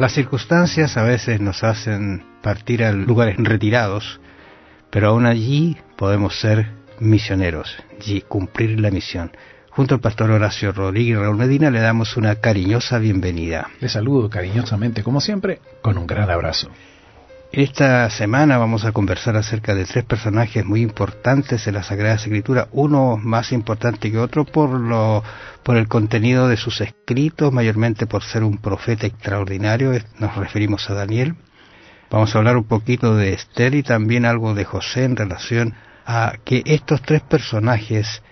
Las circunstancias a veces nos hacen partir a lugares retirados, pero aún allí podemos ser misioneros y cumplir la misión. Junto al pastor Horacio Rodríguez y Raúl Medina le damos una cariñosa bienvenida. Le saludo cariñosamente, como siempre, con un gran abrazo. Esta semana vamos a conversar acerca de tres personajes muy importantes en la Sagrada Escritura, uno más importante que otro por, lo, por el contenido de sus escritos, mayormente por ser un profeta extraordinario, nos referimos a Daniel. Vamos a hablar un poquito de Esther y también algo de José en relación a que estos tres personajes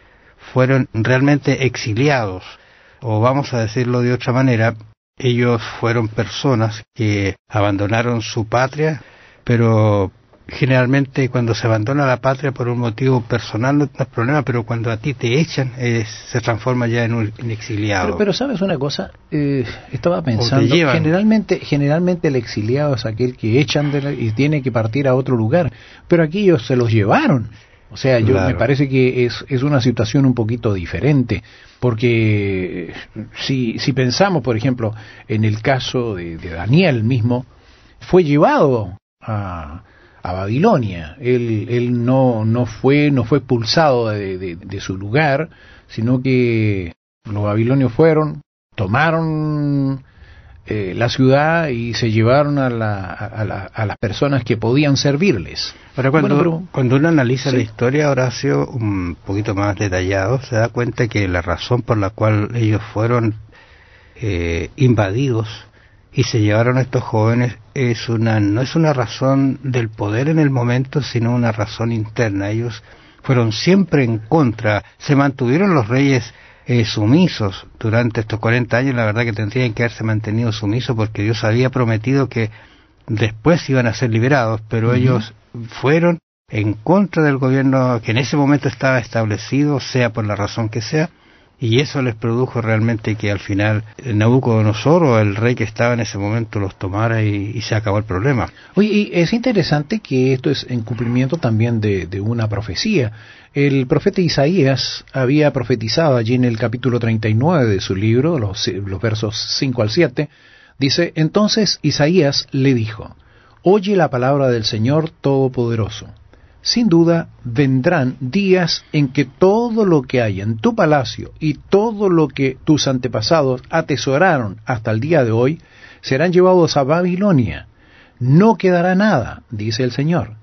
fueron realmente exiliados, o vamos a decirlo de otra manera, ellos fueron personas que abandonaron su patria, pero generalmente cuando se abandona la patria por un motivo personal no, es problema, pero cuando a ti te echan se transforma ya en un exiliado. Pero, sabes una cosa, eh, estaba pensando, generalmente, generalmente el exiliado es aquel que echan y tiene que partir a otro lugar, pero aquí ellos se los llevaron. O sea, yo me parece que es, es una situación un poquito diferente, porque si, si pensamos, por ejemplo, en el caso de Daniel mismo, fue llevado a, Babilonia. Él, él no, no, fue, no fue expulsado de, de, su lugar, sino que los babilonios fueron, tomaron eh, la ciudad y se llevaron a, la, a, las personas que podían servirles. Ahora, cuando, cuando uno analiza la historia, Horacio, un poquito más detallado, se da cuenta que la razón por la cual ellos fueron eh, invadidos y se llevaron a estos jóvenes es una no es una razón del poder en el momento, sino una razón interna. Ellos fueron siempre en contra, se mantuvieron los reyes eh, sumisos durante estos 40 años, la verdad que tendrían que haberse mantenido sumisos porque Dios había prometido que después iban a ser liberados, pero ellos fueron en contra del gobierno que en ese momento estaba establecido, sea por la razón que sea, y eso les produjo realmente que al final eh, Nabucodonosor o el rey que estaba en ese momento los tomara y, se acabó el problema. Oye, y es interesante que esto es en cumplimiento también de, una profecía. El profeta Isaías había profetizado allí en el capítulo 39 de su libro, los eh, versos 5 al 7, dice, entonces Isaías le dijo, Oye la palabra del Señor Todopoderoso sin duda vendrán días en que todo lo que hay en tu palacio y todo lo que tus antepasados atesoraron hasta el día de hoy serán llevados a Babilonia. No quedará nada, dice el Señor.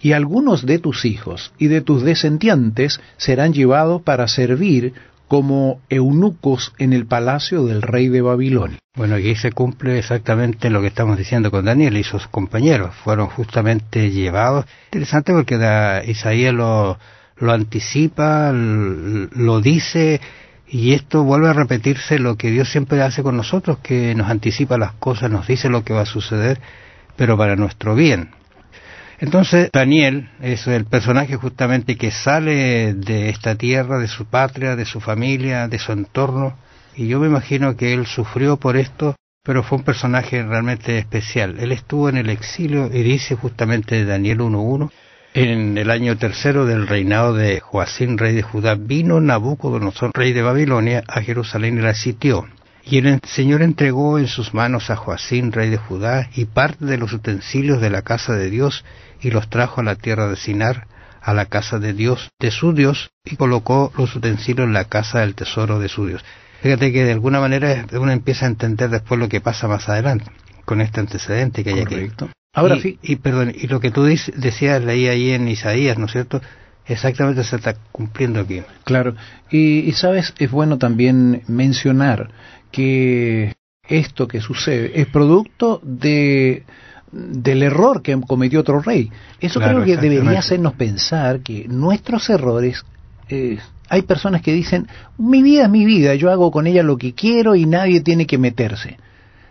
Y algunos de tus hijos y de tus descendientes serán llevados para servir como eunucos en el palacio del rey de Babilonia. Bueno, aquí se cumple exactamente lo que estamos diciendo con Daniel y sus compañeros. Fueron justamente llevados. Interesante porque Isaías lo anticipa, lo dice, y esto vuelve a repetirse lo que Dios siempre hace con nosotros, que nos anticipa las cosas, nos dice lo que va a suceder, pero para nuestro bien. Entonces, Daniel es el personaje justamente que sale de esta tierra, de su patria, de su familia, de su entorno, y yo me imagino que él sufrió por esto, pero fue un personaje realmente especial. Él estuvo en el exilio y dice justamente Daniel 1.1, en el año tercero del reinado de Joacín, rey de Judá, vino Nabucodonosor, rey de Babilonia, a Jerusalén y la sitió. Y el Señor entregó en sus manos a Joacín, rey de Judá, y parte de los utensilios de la casa de Dios, y los trajo a la tierra de Sinar, a la casa de Dios, de su Dios, y colocó los utensilios en la casa del tesoro de su Dios. Fíjate que de alguna manera uno empieza a entender después lo que pasa más adelante, con este antecedente que hay Correcto. aquí. Ahora sí. Y, perdón, y lo que tú decías, leí ahí en Isaías, ¿no es cierto? Exactamente se está cumpliendo aquí. Claro. Y, sabes, es bueno también mencionar que esto que sucede es producto de del error que cometió otro rey. Eso creo que debería hacernos pensar que nuestros errores eh, hay personas que dicen, mi vida es mi vida, yo hago con ella lo que quiero y nadie tiene que meterse.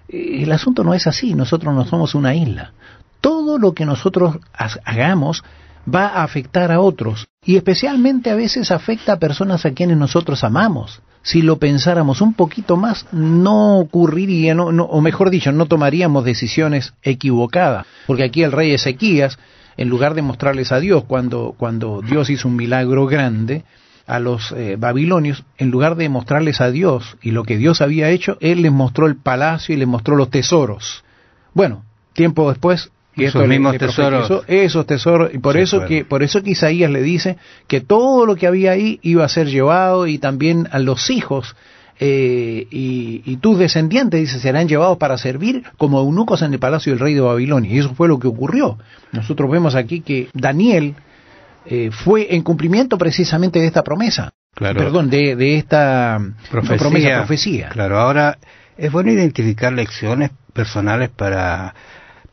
Eh, el asunto no es así, nosotros no somos una isla. Todo lo que nosotros hagamos va a afectar a otros y especialmente a veces afecta a personas a quienes nosotros amamos. Si lo pensáramos un poquito más, no ocurriría, o mejor dicho, no tomaríamos decisiones equivocadas, porque aquí el rey Ezequías, en lugar de mostrarles a Dios cuando, cuando Dios hizo un milagro grande, a los eh, babilonios, en lugar de mostrarles a Dios y lo que Dios había hecho, Él les mostró el palacio y les mostró los tesoros. Bueno, tiempo después y esos mismos tesoros. Esos tesoros. Y por eso que, por eso Isaías le dice que todo lo que había ahí iba a ser llevado y también a los hijos eh, y, tus descendientes, dice, serán llevados para servir como eunucos en el palacio del rey de Babilonia. Y eso fue lo que ocurrió. Nosotros vemos aquí que Daniel eh, fue en cumplimiento precisamente de esta promesa. Claro. Perdón, de, esta profecía, profecía. Claro, ahora es bueno identificar lecciones personales para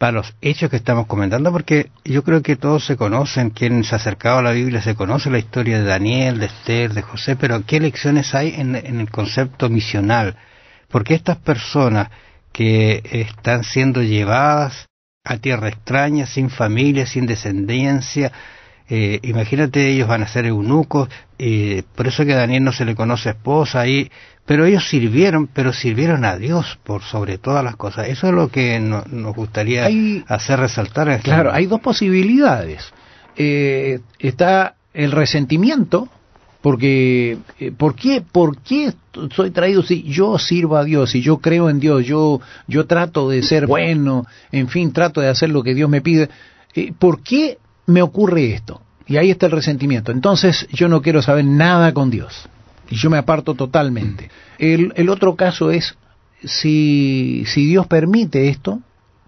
para los hechos que estamos comentando, porque yo creo que todos se conocen, quien se ha acercado a la Biblia se conoce la historia de Daniel, de Esther, de José, pero ¿qué lecciones hay en, el concepto misional? Porque estas personas que están siendo llevadas a tierra extraña, sin familia, sin descendencia, eh, imagínate, ellos van a ser eunucos, eh, por eso que a Daniel no se le conoce esposa, y pero ellos sirvieron, pero sirvieron a Dios por sobre todas las cosas. Eso es lo que nos gustaría hacer resaltar. Este claro, hay dos posibilidades. Eh, está el resentimiento, porque eh, ¿por qué, por qué soy traído si yo sirvo a Dios, si yo creo en Dios, yo, yo trato de ser bueno, en fin, trato de hacer lo que Dios me pide? Eh, ¿Por qué me ocurre esto? Y ahí está el resentimiento. Entonces yo no quiero saber nada con Dios y yo me aparto totalmente. El, el otro caso es, si, si Dios permite esto,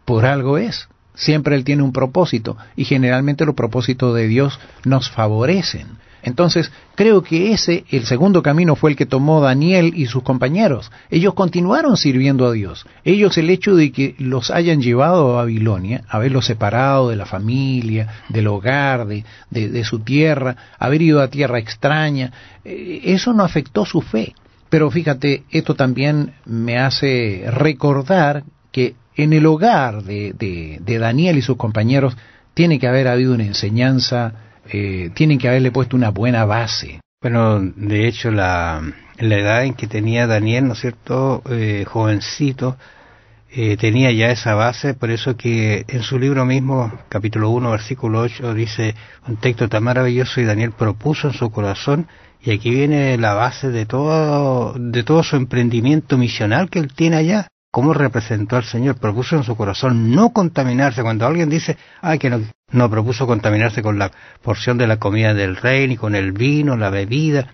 por algo es. Siempre Él tiene un propósito y generalmente los propósitos de Dios nos favorecen. Entonces, creo que ese, el segundo camino fue el que tomó Daniel y sus compañeros. Ellos continuaron sirviendo a Dios. Ellos el hecho de que los hayan llevado a Babilonia, haberlos separado de la familia, del hogar, de, de, su tierra, haber ido a tierra extraña, eh, eso no afectó su fe. Pero fíjate, esto también me hace recordar que en el hogar de, de Daniel y sus compañeros tiene que haber habido una enseñanza eh, tienen que haberle puesto una buena base. Bueno, de hecho, la, edad en que tenía Daniel, ¿no es cierto?, eh, jovencito, eh, tenía ya esa base, por eso que en su libro mismo, capítulo 1, versículo 8, dice un texto tan maravilloso y Daniel propuso en su corazón, y aquí viene la base de todo, de todo su emprendimiento misional que él tiene allá cómo representó al Señor, propuso en su corazón no contaminarse. Cuando alguien dice, ay, que no, propuso contaminarse con la porción de la comida del rey, ni con el vino, la bebida,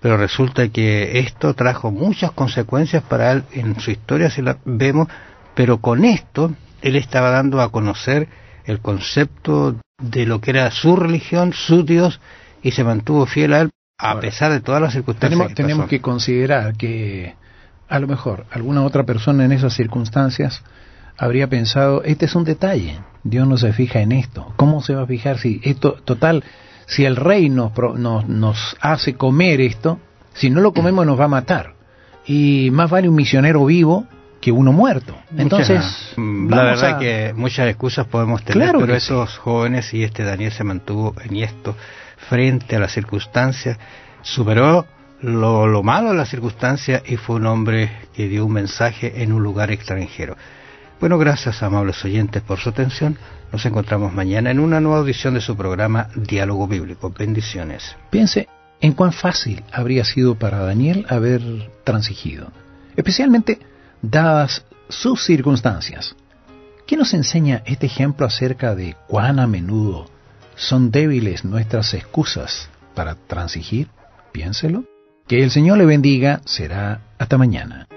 pero resulta que esto trajo muchas consecuencias para él en su historia, si la vemos, pero con esto él estaba dando a conocer el concepto de lo que era su religión, su Dios, y se mantuvo fiel a él a pesar de todas las circunstancias. tenemos que considerar que a lo mejor alguna otra persona en esas circunstancias habría pensado, este es un detalle, Dios no se fija en esto, ¿cómo se va a fijar si esto, total, si el rey nos, nos, hace comer esto, si no lo comemos nos va a matar? Y más vale un misionero vivo que uno muerto. Entonces, la verdad que muchas excusas podemos tener, pero esos jóvenes y este Daniel se mantuvo en esto frente a las circunstancias, superó lo, malo de la circunstancia y fue un hombre que dio un mensaje en un lugar extranjero. Bueno, gracias amables oyentes por su atención. Nos encontramos mañana en una nueva audición de su programa Diálogo Bíblico. Bendiciones. Piense en cuán fácil habría sido para Daniel haber transigido, especialmente dadas sus circunstancias. ¿Qué nos enseña este ejemplo acerca de cuán a menudo son débiles nuestras excusas para transigir? Piénselo. Que el Señor le bendiga, será hasta mañana.